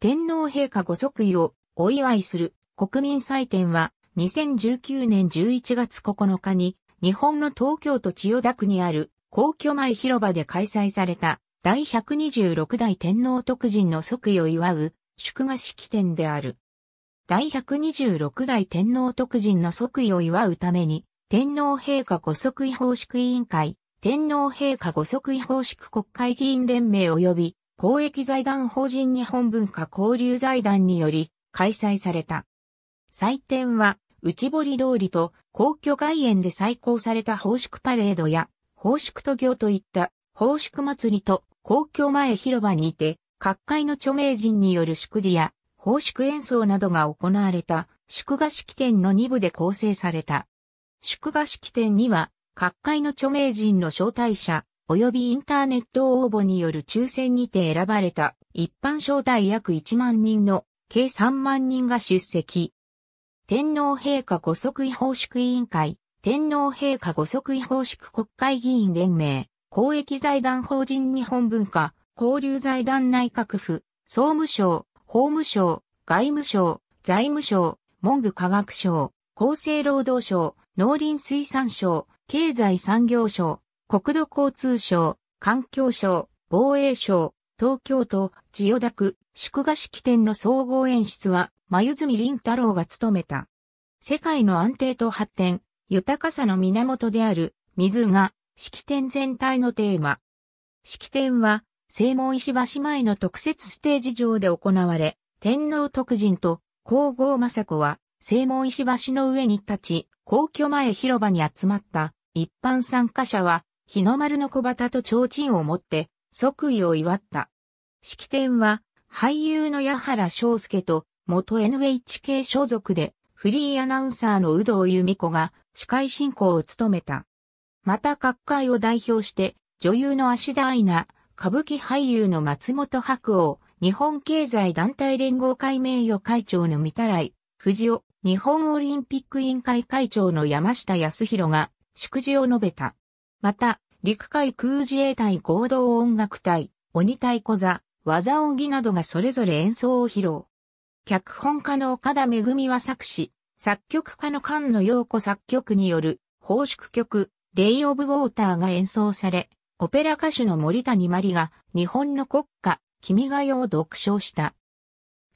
天皇陛下ご即位をお祝いする国民祭典は2019年11月9日に日本の東京都千代田区にある皇居前広場で開催された第126代天皇徳人の即位を祝う祝賀式典である。第126代天皇徳人の即位を祝うために天皇陛下ご即位奉祝委員会、天皇陛下ご即位奉祝国会議員連盟及び公益財団法人日本文化交流財団により開催された。祭典は内堀通りと皇居外苑で再興された宝祝パレードや宝祝都行といった宝祝祭りと皇居前広場にて各界の著名人による祝辞や宝祝演奏などが行われた祝賀式典の2部で構成された。祝賀式典には各界の著名人の招待者、及びインターネット応募による抽選にて選ばれた一般招待約1万人の計3万人が出席。天皇陛下御即位奉祝委員会、天皇陛下御即位奉祝国会議員連盟、公益財団法人日本文化、交流財団内閣府、総務省、法務省、外務省、財務省、文部科学省、厚生労働省、農林水産省、経済産業省、国土交通省、環境省、防衛省、東京都、千代田区、祝賀式典の総合演出は、眉住林太郎が務めた。世界の安定と発展、豊かさの源である、水が、式典全体のテーマ。式典は、正門石橋前の特設ステージ上で行われ、天皇徳人と皇后雅子は、正門石橋の上に立ち、皇居前広場に集まった一般参加者は、日の丸の小旗と提灯を持って、即位を祝った。式典は、俳優の矢原章介と、元 NHK 所属で、フリーアナウンサーの有働由美子が、司会進行を務めた。また各界を代表して、女優の足田愛菜、歌舞伎俳優の松本白鸚、日本経済団体連合会名誉会長の三田来、藤尾、日本オリンピック委員会会長の山下康弘が、祝辞を述べた。また、陸海空自衛隊合同音楽隊、鬼太鼓座、技音儀などがそれぞれ演奏を披露。脚本家の岡田恵は作詞、作曲家の菅野陽子作曲による、放祝曲、レイ・オブ・ウォーターが演奏され、オペラ歌手の森谷まりが日本の国歌、君が代を独唱した。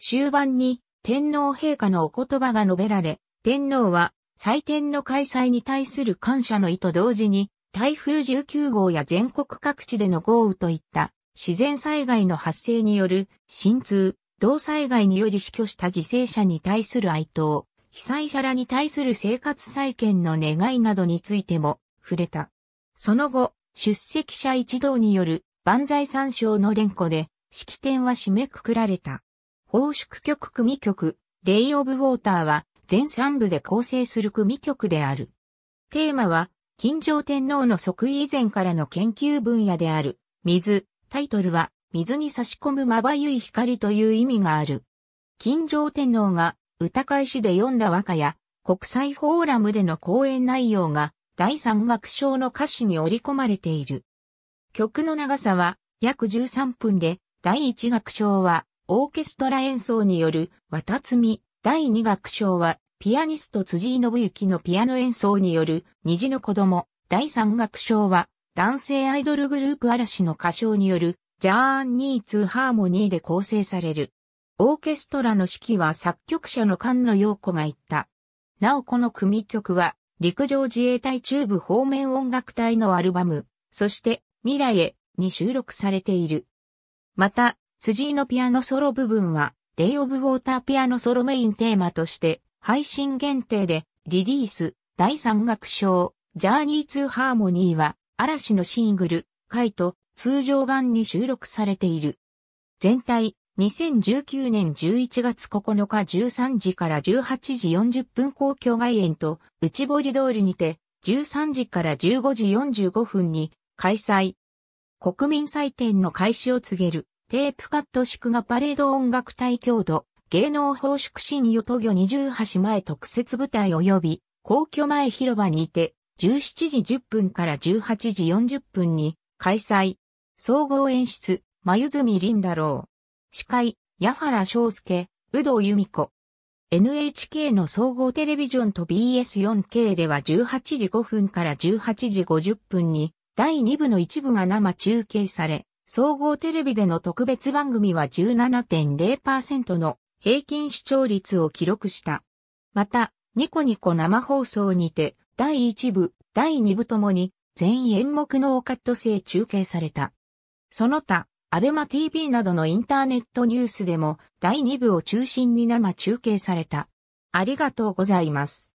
終盤に天皇陛下のお言葉が述べられ、天皇は祭典の開催に対する感謝の意と同時に台風19号や全国各地での豪雨といった自然災害の発生による浸通、同災害により死去した犠牲者に対する哀悼、被災者らに対する生活再建の願いなどについても触れた。その後、出席者一同による万歳参照の連呼で式典は締めくくられた。報宿局組局、レイオブウォーターは全3部で構成する組局である。テーマは金城天皇の即位以前からの研究分野である、水、タイトルは、水に差し込むまばゆい光という意味がある。金城天皇が、歌会詩で読んだ和歌や、国際フォーラムでの講演内容が、第三楽章の歌詞に織り込まれている。曲の長さは、約13分で、第一楽章は、オーケストラ演奏による、渡たみ、第二楽章は、ピアニスト辻井信之のピアノ演奏による虹の子供第三楽章は男性アイドルグループ嵐の歌唱によるジャーンニーツー・ハーモニーで構成される。オーケストラの指揮は作曲者の菅野陽子が言った。なおこの組曲は陸上自衛隊中部方面音楽隊のアルバム、そして未来へに収録されている。また、辻井のピアノソロ部分は、レイ・オブ・ウォーターピアノソロメインテーマとして配信限定でリリース、第3楽章、ジャーニーツーハーモニーは、嵐のシングル、カイト、通常版に収録されている。全体、2019年11月9日13時から18時40分公共外苑と内堀通りにて、13時から15時45分に開催。国民祭典の開始を告げるテープカット祝賀パレード音楽隊強度。芸能奉祝新与都魚重橋前特設部隊及び皇居前広場にて17時10分から18時40分に開催。総合演出、眉住凛太郎。司会、矢原章介、宇藤由美子。NHK の総合テレビジョンと BS4K では18時5分から18時50分に第2部の一部が生中継され、総合テレビでの特別番組は17.0%の平均視聴率を記録した。また、ニコニコ生放送にて、第1部、第2部ともに、全演目のオカット制中継された。その他、アベマ TV などのインターネットニュースでも、第2部を中心に生中継された。ありがとうございます。